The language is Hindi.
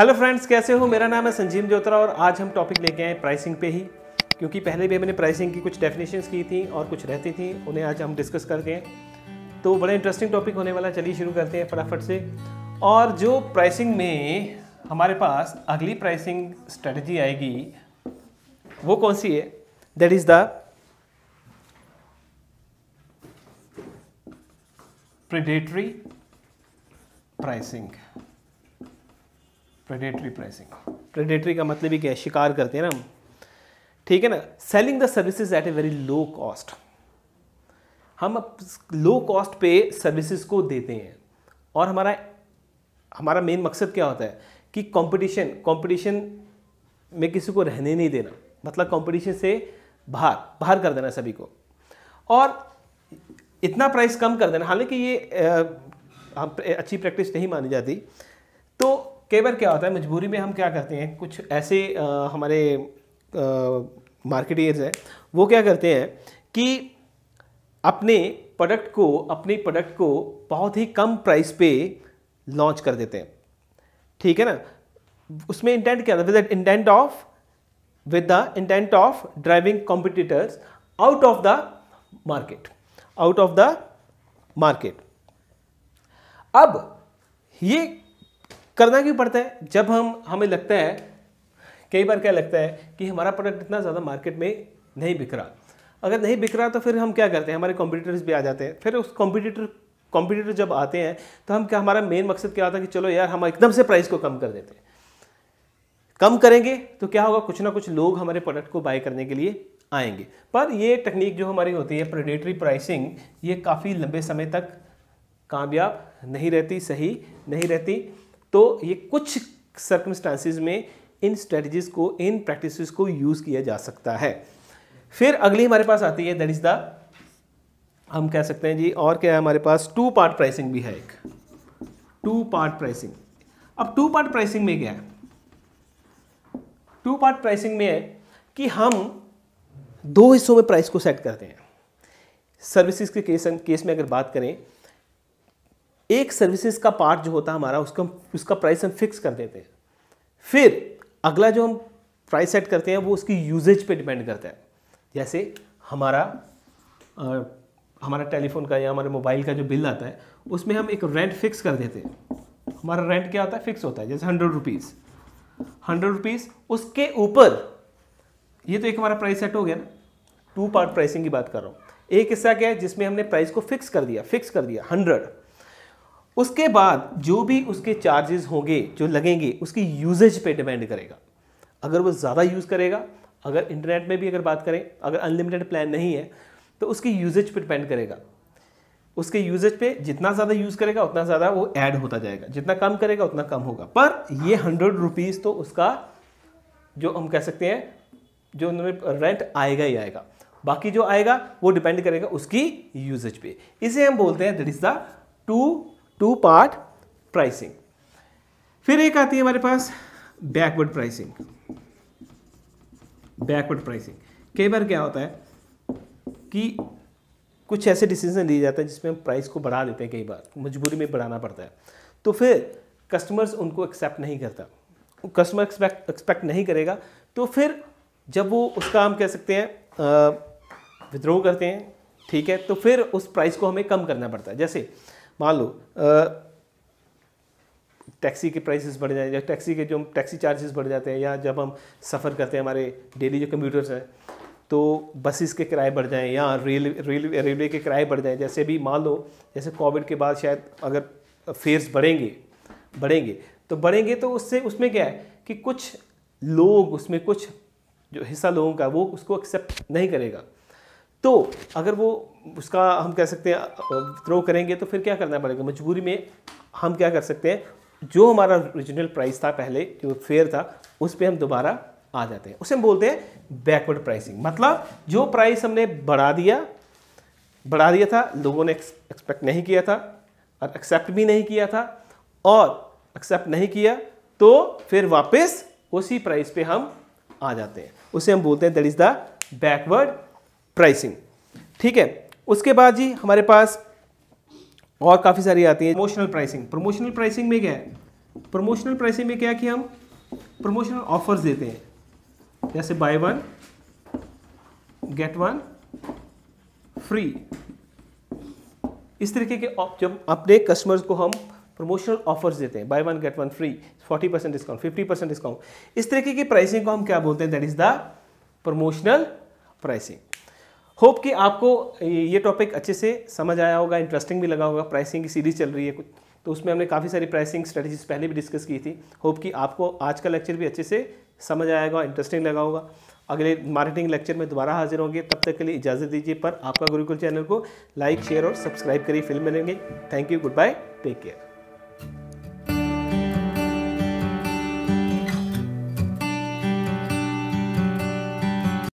हेलो फ्रेंड्स कैसे हो मेरा नाम है संजीव जोत्रा और आज हम टॉपिक लेके आए प्राइसिंग पे ही क्योंकि पहले भी हमने प्राइसिंग की कुछ डेफिनेशंस की थी और कुछ रहती थी उन्हें आज हम डिस्कस करते हैं तो बड़ा इंटरेस्टिंग टॉपिक होने वाला चलिए शुरू करते हैं फटाफट से और जो प्राइसिंग में हमारे पास अगली प्राइसिंग स्ट्रेटजी आएगी वो कौन सी है that is the predatory pricing predatory pricing predatory का मतलब ही क्या है शिकार करते हैं ना हम ठीक है ना selling the services at a very low cost हम लो कॉस्ट पे सर्विसेज को देते हैं और हमारा हमारा मेन मकसद क्या होता है कि कंपटीशन कंपटीशन में किसी को रहने नहीं देना मतलब कंपटीशन से बाहर बाहर कर देना सभी को और इतना प्राइस कम कर देना हालांकि ये आ, अच्छी प्रैक्टिस नहीं मानी जाती तो कई बार क्या होता है मजबूरी में हम क्या करते हैं कुछ ऐसे आ, हमारे मार्केटियर्स हैं वो क्या करते हैं कि अपने प्रोडक्ट को अपने प्रोडक्ट को बहुत ही कम प्राइस पे लॉन्च कर देते हैं ठीक है ना उसमें इंटेंट क्या होता है with intent of with the intent of driving competitors out of the market out of the market अब ये करना क्यों पड़ता है जब हम हमें लगता है कई बार क्या लगता है कि हमारा प्रोडक्ट इतना ज़्यादा मार्केट में नहीं बिक रहा अगर नहीं बिक रहा तो फिर हम क्या करते हैं हमारे कॉम्पिटिटर्स भी आ जाते हैं फिर उस कॉम्पिटिटर कॉम्पिटिटर जब आते हैं तो हम क्या हमारा मेन मकसद क्या होता है कि चलो यार हम एकदम से प्राइस को कम कर देते हैं कम करेंगे तो क्या होगा कुछ ना कुछ लोग हमारे प्रोडक्ट को बाय करने के लिए आएंगे पर ये टेक्निक जो हमारी होती है प्रेडेटरी प्राइसिंग ये काफ़ी लंबे समय तक कामयाब नहीं रहती सही नहीं रहती तो ये कुछ सर्कमस्टांसिस में इन स्ट्रेटजीज को इन प्रैक्टिस को यूज़ किया जा सकता है फिर अगली हमारे पास आती है दैट इज़ द हम कह सकते हैं जी और क्या है हमारे पास टू पार्ट प्राइसिंग भी है एक टू पार्ट प्राइसिंग अब टू पार्ट प्राइसिंग में क्या है टू पार्ट प्राइसिंग में है कि हम दो हिस्सों में प्राइस को सेट करते हैं सर्विसेज के केस केस में अगर बात करें एक सर्विसेज का पार्ट जो होता है हमारा उसका उसका प्राइस हम फिक्स कर देते हैं फिर अगला जो हम प्राइस सेट करते हैं वो उसकी यूजेज पे डिपेंड करता है जैसे हमारा आ, हमारा टेलीफोन का या हमारे मोबाइल का जो बिल आता है उसमें हम एक रेंट फिक्स कर देते हैं हमारा रेंट क्या होता है फिक्स होता है जैसे हंड्रेड रुपीज़ हंड्रेड रुपीज़ उसके ऊपर ये तो एक हमारा प्राइस सेट हो गया ना टू पार्ट प्राइसिंग की बात कर रहा हूँ एक हिस्सा क्या है जिसमें हमने प्राइस को फिक्स कर दिया फिक्स कर दिया हंड्रेड उसके बाद जो भी उसके चार्जेस होंगे जो लगेंगे उसकी यूजेज पे डिपेंड करेगा अगर वो ज़्यादा यूज़ करेगा अगर इंटरनेट में भी अगर बात करें अगर अनलिमिटेड प्लान नहीं है तो उसकी यूजेज पे डिपेंड करेगा उसके यूजेज पे जितना ज़्यादा यूज़ करेगा उतना ज़्यादा वो ऐड होता जाएगा जितना कम करेगा उतना कम होगा पर ये हंड्रेड रुपीज़ तो उसका जो हम कह सकते हैं जो उन्होंने रेंट आएगा ही आएगा बाकी जो आएगा वो डिपेंड करेगा उसकी यूजेज पे इसे हम बोलते हैं that is the two two part pricing फिर एक आती है हमारे पास बैकवर्ड प्राइसिंग बैकवर्ड प्राइसिंग कई बार क्या होता है कि कुछ ऐसे डिसीजन लिए जाते हैं जिसमें हम प्राइस को बढ़ा देते हैं कई बार मजबूरी में बढ़ाना पड़ता है तो फिर कस्टमर्स उनको एक्सेप्ट नहीं करता कस्टमर एक्सपेक्ट एक्सपेक्ट नहीं करेगा तो फिर जब वो उसका हम कह सकते हैं विद्रोह करते हैं ठीक है तो फिर उस प्राइस को हमें कम करना पड़ता है जैसे मान लो टैक्सी के प्राइसेस बढ़ जाए या टैक्सी के जो टैक्सी चार्जेस बढ़ जाते हैं या जब हम सफ़र करते हैं हमारे डेली जो कम्प्यूटर्स हैं तो बसेस के किराए बढ़ जाएँ या रेल रेल रेलवे के किराए बढ़ जाएँ जैसे भी मान लो जैसे कोविड के बाद शायद अगर फेयर्स बढ़ेंगे बढ़ेंगे तो बढ़ेंगे तो उससे उसमें क्या है कि कुछ लोग उसमें कुछ जो हिस्सा लोगों का वो उसको एक्सेप्ट नहीं करेगा तो अगर वो उसका हम कह सकते हैं थ्रो करेंगे तो फिर क्या करना पड़ेगा मजबूरी में हम क्या कर सकते हैं जो हमारा ओरिजिनल प्राइस था पहले जो फेयर था उस पर हम दोबारा आ जाते हैं उसे हम बोलते हैं बैकवर्ड प्राइसिंग मतलब जो प्राइस हमने बढ़ा दिया बढ़ा दिया था लोगों ने एक्सपेक्ट नहीं किया था और एक्सेप्ट भी नहीं किया था और एक्सेप्ट नहीं किया तो फिर वापस उसी प्राइस पे हम आ जाते हैं उसे हम बोलते हैं that is the backward pricing ठीक है उसके बाद जी हमारे पास और काफ़ी सारी आती है प्रमोशनल प्राइसिंग प्रमोशनल प्राइसिंग में क्या है प्रमोशनल प्राइसिंग में क्या कि हम प्रमोशनल ऑफर्स देते हैं जैसे buy one get one free इस तरीके के जब अपने कस्टमर्स को हम प्रमोशनल ऑफर्स देते हैं buy one get one free forty percent discount fifty percent discount इस तरीके की प्राइसिंग को हम क्या बोलते हैं that is the promotional pricing hope कि आपको ये टॉपिक अच्छे से समझ आया होगा इंटरेस्टिंग भी लगा होगा प्राइसिंग की सीरीज चल रही है कुछ तो उसमें हमने काफ़ी सारी प्राइसिंग स्ट्रेटजीज पहले भी डिस्कस की थी होप कि आपको आज का लेक्चर भी अच्छे से समझ आएगा इंटरेस्टिंग लगा होगा अगले मार्केटिंग लेक्चर में दोबारा हाजिर होंगे तब तक के लिए इजाज़त दीजिए पर आपका गुरुकुल चैनल को लाइक शेयर और सब्सक्राइब करिए फिल्म बनेंगे thank you goodbye take care